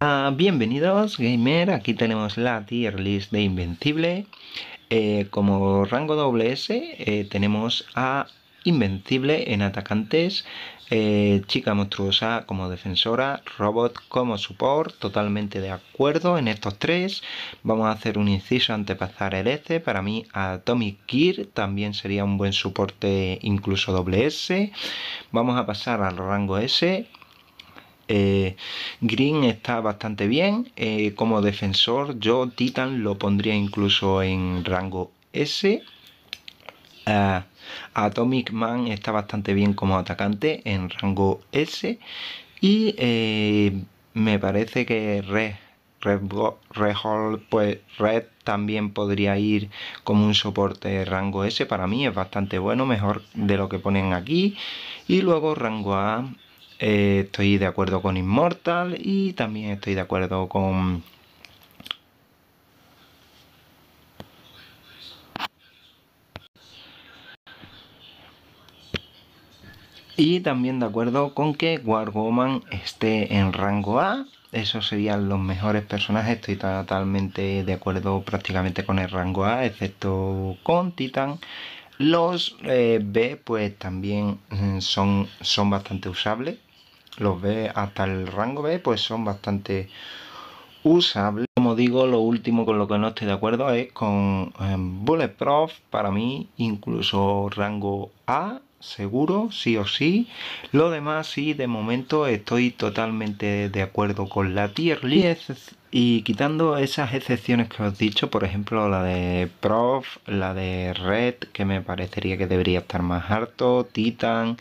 Ah, bienvenidos gamer, aquí tenemos la tier list de Invencible. Eh, como rango doble S eh, tenemos a invencible en atacantes, eh, chica monstruosa como defensora, robot como support, totalmente de acuerdo en estos tres. Vamos a hacer un inciso antes de pasar el S, este. Para mí, Atomic Gear también sería un buen soporte, incluso doble S. Vamos a pasar al rango S. Eh, Green está bastante bien. Eh, como defensor, yo Titan lo pondría incluso en rango S. Atomic Man está bastante bien como atacante en rango S. Y eh, me parece que Red, Red, Red, pues Red también podría ir como un soporte rango S. Para mí es bastante bueno, mejor de lo que ponen aquí. Y luego rango A. Eh, estoy de acuerdo con Immortal y también estoy de acuerdo con Y también de acuerdo con que Wargoman esté en rango A. Esos serían los mejores personajes. Estoy totalmente de acuerdo prácticamente con el rango A, excepto con Titan. Los eh, B pues también mm, son, son bastante usables. Los B hasta el rango B pues son bastante usables. Como digo, lo último con lo que no estoy de acuerdo es con em, Bulletproof. Para mí incluso rango A seguro, sí o sí. Lo demás sí, de momento estoy totalmente de acuerdo con la tier list y quitando esas excepciones que os he dicho, por ejemplo la de Prof, la de Red, que me parecería que debería estar más harto, Titan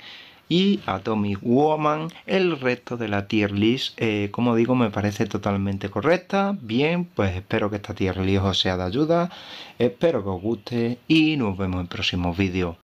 y Atomic Woman, el resto de la tier list, eh, como digo, me parece totalmente correcta. Bien, pues espero que esta tier list os sea de ayuda, espero que os guste y nos vemos en próximos vídeos.